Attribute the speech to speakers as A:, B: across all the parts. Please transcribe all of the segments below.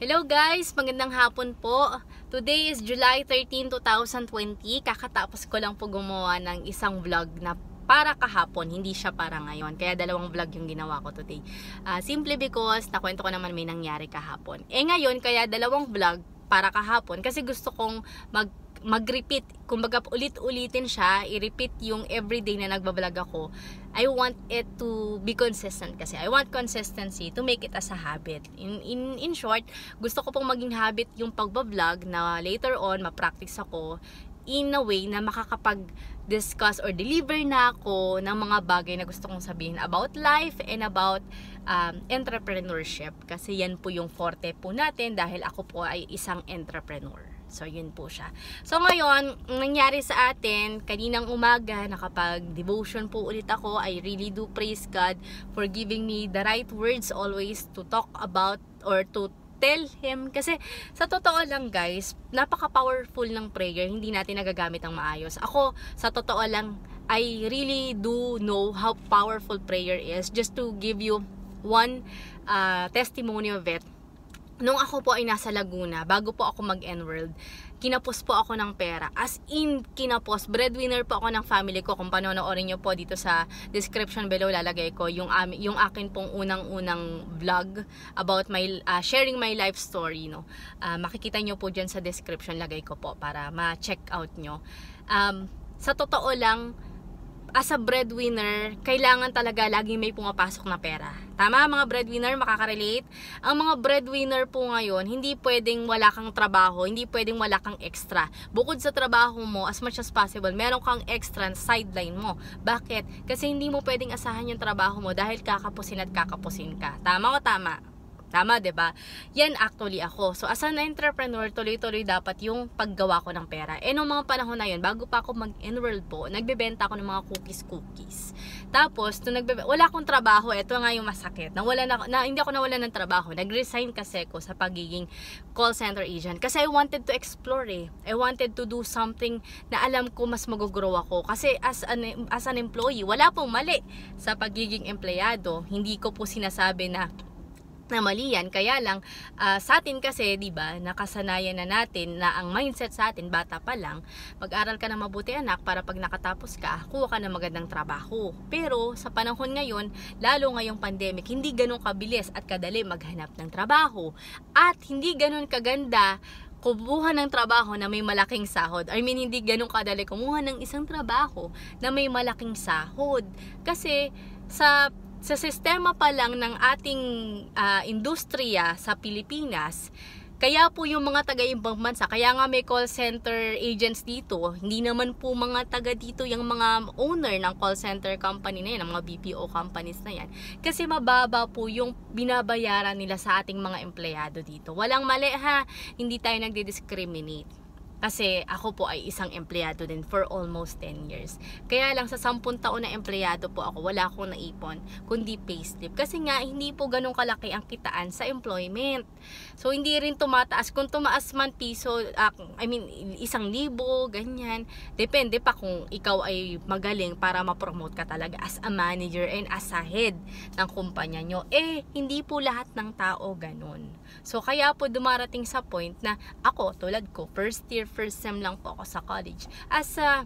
A: Hello guys! Magandang hapon po. Today is July 13, 2020. Kakatapos ko lang po gumawa ng isang vlog na para kahapon, hindi siya para ngayon. Kaya dalawang vlog yung ginawa ko today. Uh, ah, simply because nakwento ko naman may nangyari kahapon. Eh ngayon, kaya dalawang vlog para kahapon kasi gusto kong mag mag-repeat, kumbaga ulit-ulitin siya, i-repeat yung everyday na nagbablog ako, I want it to be consistent kasi. I want consistency to make it as a habit. In, in, in short, gusto ko pong maging habit yung pagbablog na later on, mapractice ako in a way na makakapag-discuss or deliver na ako ng mga bagay na gusto kong sabihin about life and about um, entrepreneurship. Kasi yan po yung forte po natin dahil ako po ay isang entrepreneur. So, yun po siya. So, ngayon, nangyari sa atin, kaninang umaga, nakapag-devotion po ulit ako. I really do praise God for giving me the right words always to talk about or to tell Him. Kasi sa totoo lang guys, napaka-powerful ng prayer. Hindi natin nagagamit ang maayos. Ako, sa totoo lang, I really do know how powerful prayer is. Just to give you one uh, testimony of it nung ako po ay nasa Laguna, bago po ako mag enworld kinapos po ako ng pera. As in, kinapos. Breadwinner po ako ng family ko. Kung panonoodin nyo po dito sa description below, lalagay ko yung, um, yung akin pong unang-unang vlog about my, uh, sharing my life story. No? Uh, makikita nyo po dyan sa description, lagay ko po para ma-check out nyo. Um, sa totoo lang, as a breadwinner, kailangan talaga laging may pumapasok na pera. Tama mga breadwinner, makakarelate? Ang mga breadwinner po ngayon, hindi pwedeng wala kang trabaho, hindi pwedeng wala kang extra. Bukod sa trabaho mo, as much as possible, meron kang extra sideline mo. Bakit? Kasi hindi mo pwedeng asahan yung trabaho mo dahil kakapusin at kakapusin ka. Tama o tama? Tama, ba? Diba? Yan actually ako. So, as an entrepreneur, tuloy-tuloy dapat yung paggawa ko ng pera. Eh, noong mga panahon na yun, bago pa ako mag-enroll po, nagbebenta ako ng mga cookies-cookies. Tapos, nung nagbe wala akong trabaho, eto nga yung masakit. Nawala na, na, hindi ako nawala ng trabaho. Nag-resign kasi ko sa pagiging call center agent. Kasi I wanted to explore eh. I wanted to do something na alam ko mas mag-grow ako. Kasi as an, as an employee, wala pong mali sa pagiging empleyado. Hindi ko po sinasabi na na mali yan. Kaya lang, uh, sa atin kasi, di ba, nakasanayan na natin na ang mindset sa atin, bata pa lang, mag-aral ka na mabuti anak para pag nakatapos ka, kuha ka na magandang trabaho. Pero sa panahon ngayon, lalo ngayong pandemic, hindi ganun kabilis at kadali maghanap ng trabaho. At hindi ganun kaganda kubuhan ng trabaho na may malaking sahod. I mean, hindi ganun kadali kumuha ng isang trabaho na may malaking sahod. Kasi sa sa sistema pa lang ng ating uh, industriya sa Pilipinas, kaya po yung mga taga-ibang bansa, kaya nga may call center agents dito, hindi naman po mga taga dito yung mga owner ng call center company na yan, ng mga BPO companies na yan. Kasi mababa po yung binabayaran nila sa ating mga empleyado dito. Walang mali ha, hindi tayo nagdi-discriminate. Kasi ako po ay isang empleyado din for almost 10 years. Kaya lang sa 10 taon na empleyado po ako, wala akong naipon, kundi payslip. Kasi nga, hindi po ganun kalaki ang kitaan sa employment. So, hindi rin tumataas. Kung tumaas man piso, uh, I mean, isang libo, ganyan. Depende pa kung ikaw ay magaling para ma-promote ka talaga as a manager and as a head ng kumpanya nyo. Eh, hindi po lahat ng tao ganun. So, kaya po dumarating sa point na ako, tulad ko, first year first sem lang po ako sa college. As a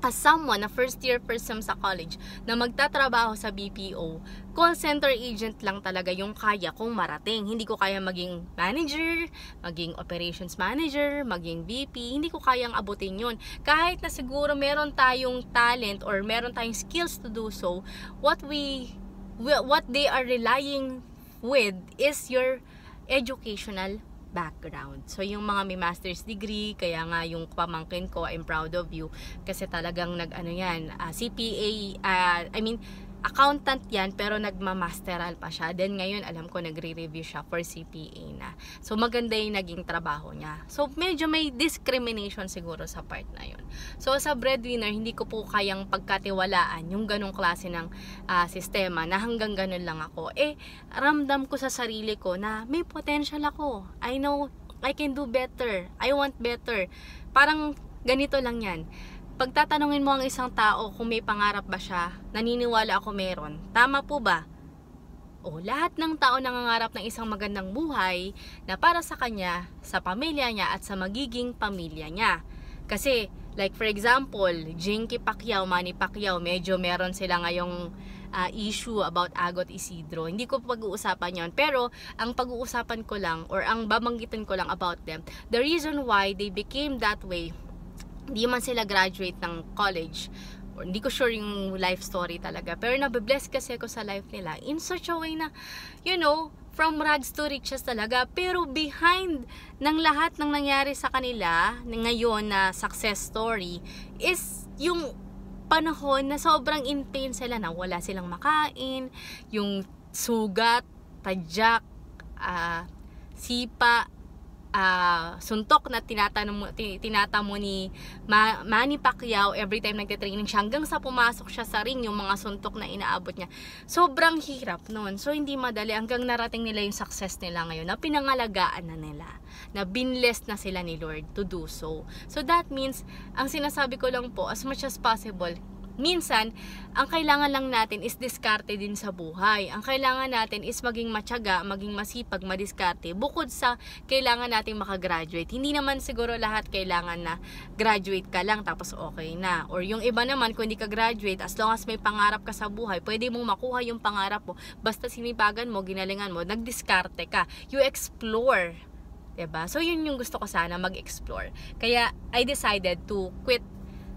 A: as someone na first year first sem sa college na magtatrabaho sa BPO, call center agent lang talaga yung kaya kong marating. Hindi ko kaya maging manager, maging operations manager, maging VP. Hindi ko kayang abutin yun. Kahit na siguro meron tayong talent or meron tayong skills to do so, what we what they are relying with is your educational background. So yung mga may master's degree, kaya nga yung pamangkin ko, I'm proud of you. Kasi talagang nag ano yan, uh, ah, CPA, uh, ah, I mean, accountant yan pero nagmamasteral pa siya. Then ngayon alam ko nagre-review siya for CPA na. So maganda yung naging trabaho niya. So medyo may discrimination siguro sa part na yun. So sa breadwinner hindi ko po kayang pagkatiwalaan yung ganong klase ng uh, sistema na hanggang ganun lang ako. Eh ramdam ko sa sarili ko na may potential ako. I know I can do better. I want better. Parang ganito lang yan pag tatanungin mo ang isang tao kung may pangarap ba siya, naniniwala ako meron. Tama po ba? O lahat ng tao nangangarap ng isang magandang buhay na para sa kanya, sa pamilya niya at sa magiging pamilya niya. Kasi like for example, Jinky Pacquiao, Manny Pacquiao, medyo meron sila ngayong uh, issue about Agot Isidro. Hindi ko pag-uusapan yon Pero ang pag-uusapan ko lang or ang babanggitin ko lang about them, the reason why they became that way hindi man sila graduate ng college or hindi ko sure yung life story talaga pero nabibless kasi ako sa life nila in such a way na you know from rags to riches talaga pero behind ng lahat ng nangyari sa kanila ngayon na success story is yung panahon na sobrang in pain sila na wala silang makain yung sugat tadyak uh, sipa uh, suntok na tinatanong, tinatamo ni Ma- Manny Pacquiao every time nagte-training siya hanggang sa pumasok siya sa ring yung mga suntok na inaabot niya. Sobrang hirap noon. So hindi madali hanggang narating nila yung success nila ngayon na pinangalagaan na nila. Na binless na sila ni Lord to do so. So that means ang sinasabi ko lang po as much as possible Minsan, ang kailangan lang natin is diskarte din sa buhay. Ang kailangan natin is maging matyaga, maging masipag, madiskarte. Bukod sa kailangan natin makagraduate. Hindi naman siguro lahat kailangan na graduate ka lang tapos okay na. Or yung iba naman, kung hindi ka graduate, as long as may pangarap ka sa buhay, pwede mong makuha yung pangarap mo. Basta sinipagan mo, ginalingan mo, nagdiskarte ka. You explore. 'di ba? So yun yung gusto ko sana mag-explore. Kaya I decided to quit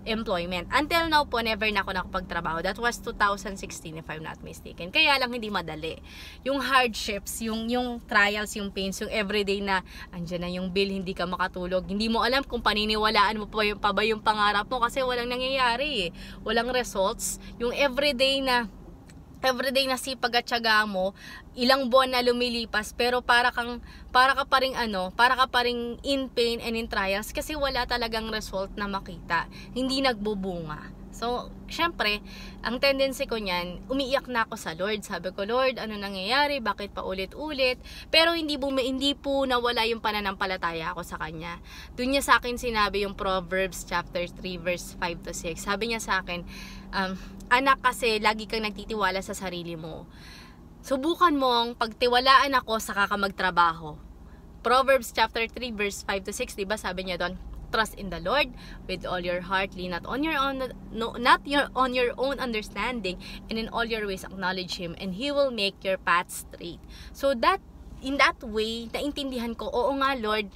A: employment. Until now po, never na ako nakapagtrabaho. That was 2016 if I'm not mistaken. Kaya lang hindi madali. Yung hardships, yung, yung trials, yung pains, yung everyday na andyan na yung bill, hindi ka makatulog. Hindi mo alam kung paniniwalaan mo pa, yung, pa ba yung pangarap mo kasi walang nangyayari eh. Walang results. Yung everyday na everyday na sipag at tiyaga mo, ilang buwan na lumilipas, pero para kang para ka pa ring ano, para ka pa ring in pain and in trials kasi wala talagang result na makita. Hindi nagbubunga. So, syempre, ang tendency ko niyan, umiiyak na ako sa Lord. Sabi ko, Lord, ano nangyayari? Bakit pa ulit-ulit? Pero hindi, bumi, hindi po nawala yung pananampalataya ako sa Kanya. Doon niya sa akin sinabi yung Proverbs chapter 3 verse 5 to 6. Sabi niya sa akin, um, anak kasi lagi kang nagtitiwala sa sarili mo. Subukan mong pagtiwalaan ako sa ka Proverbs chapter 3 verse 5 to 6, 'di ba? Sabi niya doon, trust in the Lord with all your heart, lean not on your own no, not your on your own understanding, and in all your ways acknowledge him and he will make your path straight. So that in that way, naintindihan ko, oo nga Lord,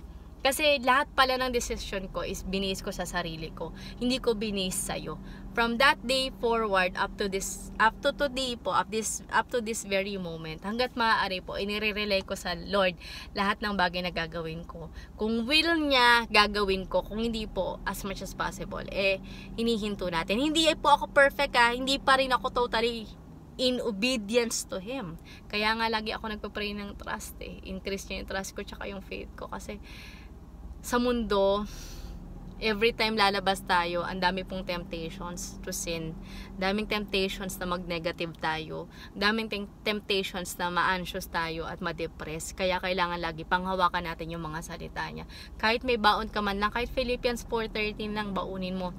A: kasi lahat pala ng decision ko is binis ko sa sarili ko. Hindi ko binis sa'yo from that day forward up to this up to today po up this up to this very moment hangga't maaari po inirelay ko sa Lord lahat ng bagay na gagawin ko kung will niya gagawin ko kung hindi po as much as possible eh hinihinto natin hindi eh, po ako perfect ah hindi pa rin ako totally in obedience to Him. Kaya nga lagi ako nagpo pray ng trust eh. Increase niya yung trust ko tsaka yung faith ko. Kasi sa mundo, every time lalabas tayo, ang dami pong temptations to sin. Daming temptations na mag-negative tayo. Daming temptations na ma-anxious tayo at ma-depress. Kaya kailangan lagi panghawakan natin yung mga salita niya. Kahit may baon ka man lang, kahit Philippians 4.13 lang baunin mo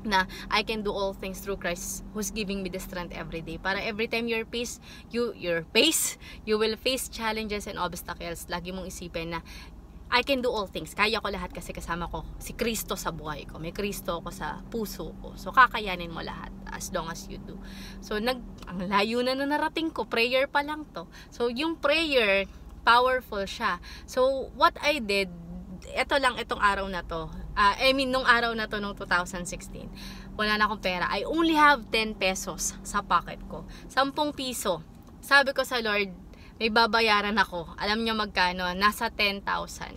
A: na I can do all things through Christ who's giving me the strength every day. Para every time your peace, you your pace, you will face challenges and obstacles. Lagi mong isipin na I can do all things. Kaya ko lahat kasi kasama ko si Kristo sa buhay ko. May Kristo ako sa puso ko. So, kakayanin mo lahat as long as you do. So, nag, ang layo na na narating ko. Prayer pa lang to. So, yung prayer, powerful siya. So, what I did, eto lang itong araw na to. Uh, I mean, nung araw na to, nung 2016, wala na akong pera. I only have 10 pesos sa pocket ko. 10 piso. Sabi ko sa Lord, may babayaran ako. Alam nyo magkano? Nasa 10,000.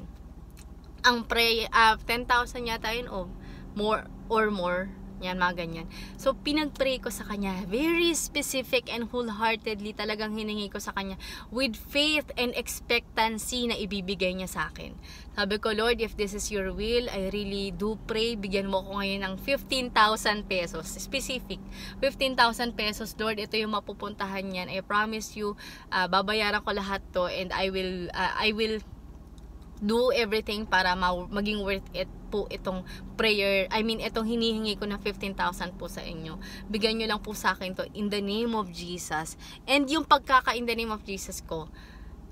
A: Ang pre, uh, ah, 10,000 yata yun, oh, more or more yan, mga ganyan. So, pinagpray ko sa kanya. Very specific and wholeheartedly talagang hiningi ko sa kanya with faith and expectancy na ibibigay niya sa akin. Sabi ko, Lord, if this is your will, I really do pray. Bigyan mo ko ngayon ng 15,000 pesos. Specific. 15,000 pesos, Lord. Ito yung mapupuntahan niyan. I promise you, uh, babayaran ko lahat to and I will, uh, I will do everything para ma- maging worth it po itong prayer. I mean, itong hinihingi ko na 15,000 po sa inyo. Bigyan nyo lang po sa akin to in the name of Jesus. And yung pagkaka in the name of Jesus ko,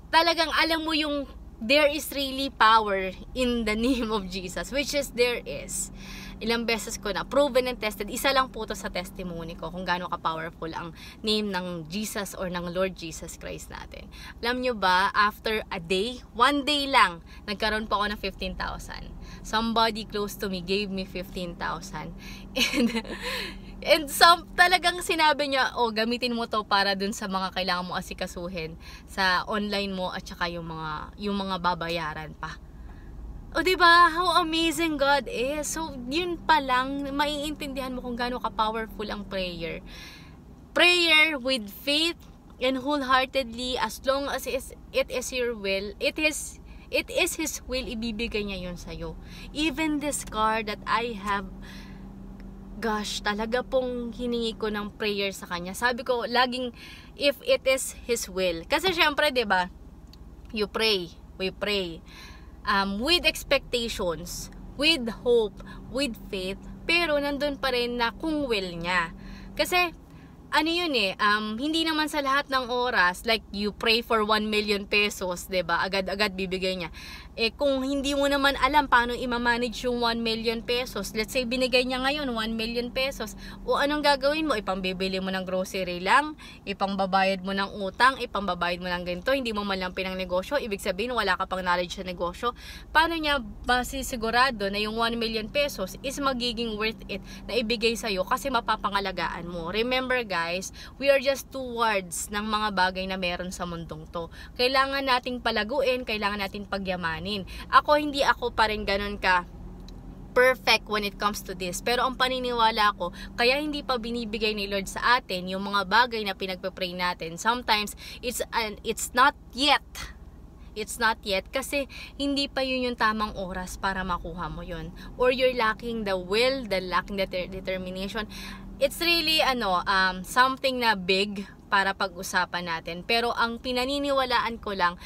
A: talagang alam mo yung there is really power in the name of Jesus, which is there is ilang beses ko na proven and tested. Isa lang po to sa testimony ko kung gaano ka-powerful ang name ng Jesus or ng Lord Jesus Christ natin. Alam nyo ba, after a day, one day lang, nagkaroon po ako ng 15,000. Somebody close to me gave me 15,000. And And some talagang sinabi niya, oh, gamitin mo to para dun sa mga kailangan mo asikasuhin sa online mo at saka yung mga, yung mga babayaran pa. O oh, diba, How amazing God is. So, 'yun pa lang maiintindihan mo kung gaano ka-powerful ang prayer. Prayer with faith and wholeheartedly as long as it is your will, it is it is His will, ibibigay niya yun sa'yo. Even this car that I have, gosh, talaga pong hiningi ko ng prayer sa Kanya. Sabi ko, laging, if it is His will. Kasi syempre, ba diba, you pray, we pray um, with expectations, with hope, with faith, pero nandun pa rin na kung will niya. Kasi, ano yun eh, um, hindi naman sa lahat ng oras, like you pray for 1 million pesos, ba diba? agad-agad bibigay niya eh kung hindi mo naman alam paano i-manage yung 1 million pesos, let's say binigay niya ngayon 1 million pesos, o anong gagawin mo? Ipambibili mo ng grocery lang, ipangbabayad mo ng utang, ipambabayad mo ng ganito, hindi mo man lang pinangnegosyo, ibig sabihin wala ka pang knowledge sa negosyo. Paano niya base sigurado na yung 1 million pesos is magiging worth it na ibigay sa'yo kasi mapapangalagaan mo. Remember guys, we are just two words ng mga bagay na meron sa mundong to. Kailangan nating palaguin, kailangan natin pagyaman kakayanin. Ako, hindi ako pa rin ganun ka perfect when it comes to this. Pero ang paniniwala ko, kaya hindi pa binibigay ni Lord sa atin yung mga bagay na pinagpe-pray natin. Sometimes, it's, an, it's not yet it's not yet kasi hindi pa yun yung tamang oras para makuha mo yun or you're lacking the will the lacking the determination it's really ano um, something na big para pag-usapan natin pero ang pinaniniwalaan ko lang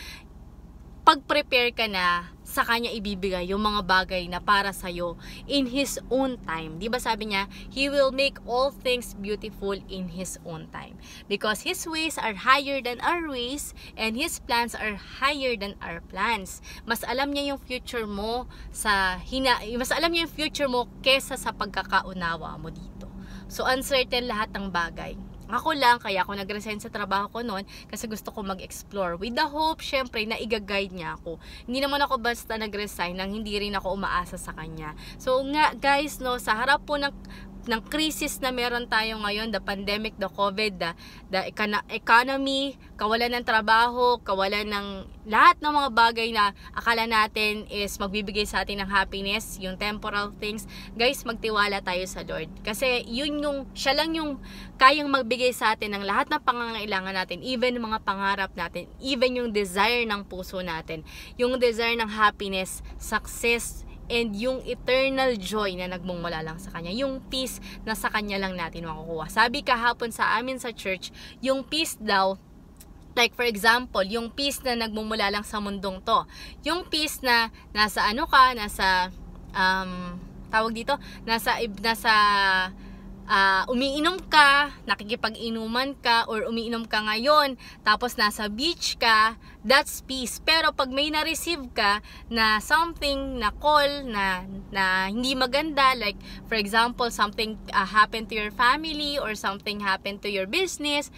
A: pag-prepare ka na sa kanya ibibigay yung mga bagay na para sa iyo in his own time. 'Di ba sabi niya, he will make all things beautiful in his own time because his ways are higher than our ways and his plans are higher than our plans. Mas alam niya yung future mo sa hina mas alam niya yung future mo kesa sa pagkakaunawa mo dito. So uncertain lahat ng bagay ako lang, kaya ako nag-resign sa trabaho ko noon kasi gusto ko mag-explore. With the hope, syempre, na igaguide niya ako. Hindi naman ako basta nag-resign nang hindi rin ako umaasa sa kanya. So nga, guys, no, sa harap po ng ng crisis na meron tayo ngayon, the pandemic, the COVID, the, the economy, kawalan ng trabaho, kawalan ng lahat ng mga bagay na akala natin is magbibigay sa atin ng happiness, yung temporal things. Guys, magtiwala tayo sa Lord. Kasi yun yung, siya lang yung kayang magbigay sa atin ng lahat ng pangangailangan natin, even yung mga pangarap natin, even yung desire ng puso natin, yung desire ng happiness, success, and yung eternal joy na nagmumula lang sa Kanya. Yung peace na sa Kanya lang natin makukuha. Sabi kahapon sa amin sa church, yung peace daw Like for example, yung peace na nagmumula lang sa mundong to. Yung peace na nasa ano ka, nasa um, tawag dito, nasa nasa uh, umiinom ka, nakikipag-inuman ka, or umiinom ka ngayon, tapos nasa beach ka, that's peace. Pero pag may na-receive ka na something, na call, na, na hindi maganda, like for example, something uh, happened to your family or something happened to your business,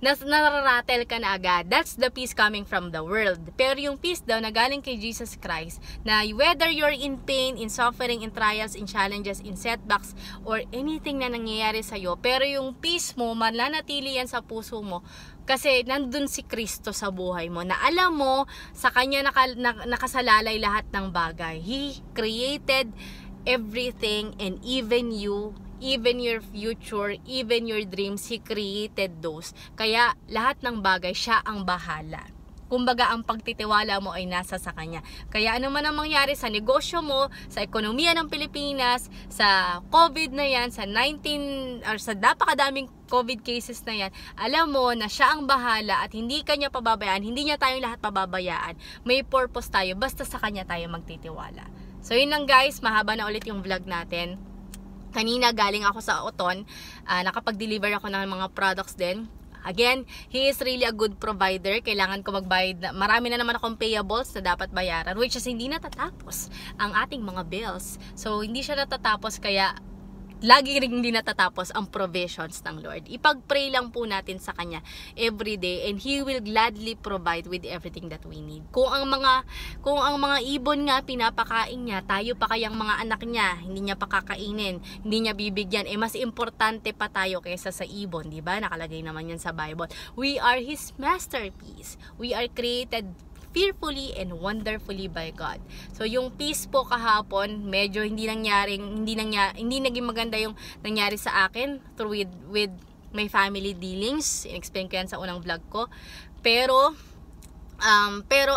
A: nas nararatel ka na agad. That's the peace coming from the world. Pero yung peace daw na galing kay Jesus Christ, na whether you're in pain, in suffering, in trials, in challenges, in setbacks, or anything na nangyayari sa'yo, pero yung peace mo, mananatili yan sa puso mo, kasi nandun si Kristo sa buhay mo na alam mo sa kanya naka, na, nakasalalay lahat ng bagay he created everything and even you even your future, even your dreams, He created those. Kaya lahat ng bagay, siya ang bahala. Kumbaga, ang pagtitiwala mo ay nasa sa kanya. Kaya ano man ang mangyari sa negosyo mo, sa ekonomiya ng Pilipinas, sa COVID na yan, sa 19, or sa napakadaming COVID cases na yan, alam mo na siya ang bahala at hindi kanya pababayaan, hindi niya tayong lahat pababayaan. May purpose tayo, basta sa kanya tayo magtitiwala. So yun lang guys, mahaba na ulit yung vlog natin kanina galing ako sa Oton, uh, nakapag-deliver ako ng mga products din. Again, he is really a good provider. Kailangan ko magbayad. Na, marami na naman akong payables na dapat bayaran, which is hindi natatapos ang ating mga bills. So, hindi siya natatapos kaya lagi rin hindi natatapos ang provisions ng Lord. Ipagpray lang po natin sa Kanya every day and He will gladly provide with everything that we need. Kung ang mga, kung ang mga ibon nga pinapakain niya, tayo pa kayang mga anak niya, hindi niya pakakainin, hindi niya bibigyan, eh mas importante pa tayo kaysa sa ibon, di ba? Nakalagay naman yan sa Bible. We are His masterpiece. We are created fearfully and wonderfully by God. So yung peace po kahapon, medyo hindi nangyaring hindi nangyari, hindi naging maganda yung nangyari sa akin through with, with my family dealings. In-explain ko yan sa unang vlog ko. Pero um, pero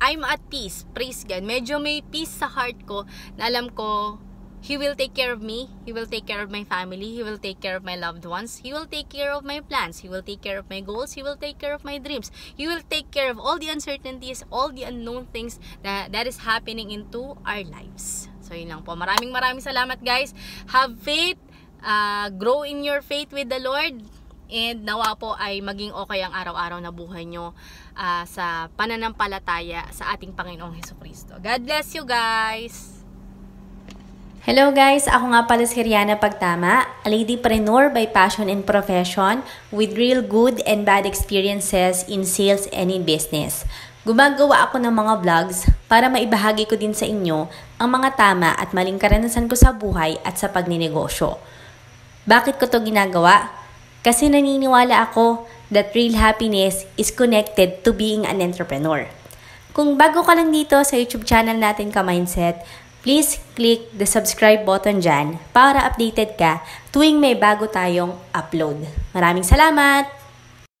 A: I'm at peace. Praise God. Medyo may peace sa heart ko na alam ko He will take care of me. He will take care of my family. He will take care of my loved ones. He will take care of my plans. He will take care of my goals. He will take care of my dreams. He will take care of all the uncertainties, all the unknown things that, that is happening into our lives. So, yun lang po. Maraming maraming salamat, guys. Have faith. Uh, grow in your faith with the Lord. And nawa po ay maging okay ang araw-araw na buhay nyo uh, sa pananampalataya sa ating Panginoong Heso Kristo. God bless you guys! Hello guys! Ako nga pala si Rihanna Pagtama, a ladypreneur by passion and profession with real good and bad experiences in sales and in business. Gumagawa ako ng mga vlogs para maibahagi ko din sa inyo ang mga tama at maling karanasan ko sa buhay at sa pagninegosyo. Bakit ko to ginagawa? Kasi naniniwala ako that real happiness is connected to being an entrepreneur. Kung bago ka lang dito sa YouTube channel natin ka Mindset, Please click the subscribe button dyan para updated ka tuwing may bago tayong upload. Maraming salamat!